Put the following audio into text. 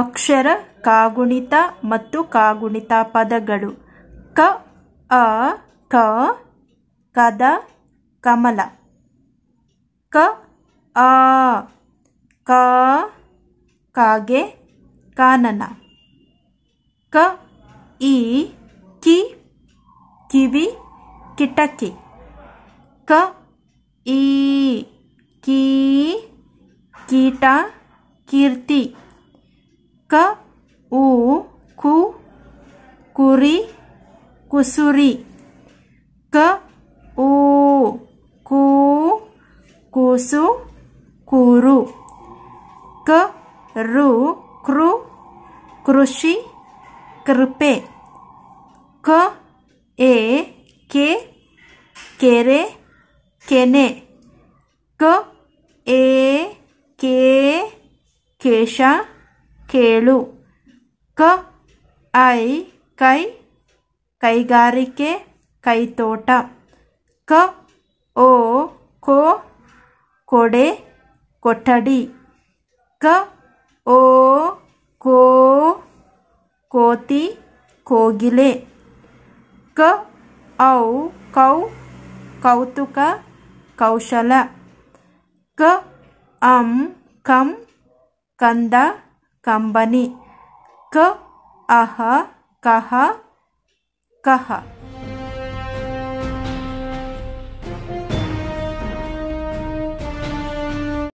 ಅಕ್ಷರ ಕಾಗುಣಿತ ಮತ್ತು ಕಾಗುಣಿತ ಪದಗಳು ಕ ಅ ಕ ಕದ ಕಮಲ ಕ ಆ ಕ ಕಾಗೆ ಕಾನನ ಕ ಇ ಕಿ ಕಿವಿ ಕಿಟಕಿ ಕ ಈ ಕೀ ಕೀಟ ಕೀರ್ತಿ ke u ku kuri kusuri ke u ku kusu kuru ke ru kru krushi kerpe ke e ke kere kene ke e ke kesha ಕೇಳು ಕ ಐ ಕೈ ಕೈಗಾರಿಕೆ ಕೈತೋಟ ಕ ಓ ಕೋ ಕೊಡೆ ಕೊಠಡಿ ಕ ಓ ಕೋ ಕೋತಿ ಕೋಗಿಲೆ ಕ ಔ ಕೌ ಕೌತುಕ ಕೌಶಲ ಕ ಅಂ ಕಂ ಕಂದ कंबनी क अह कह कह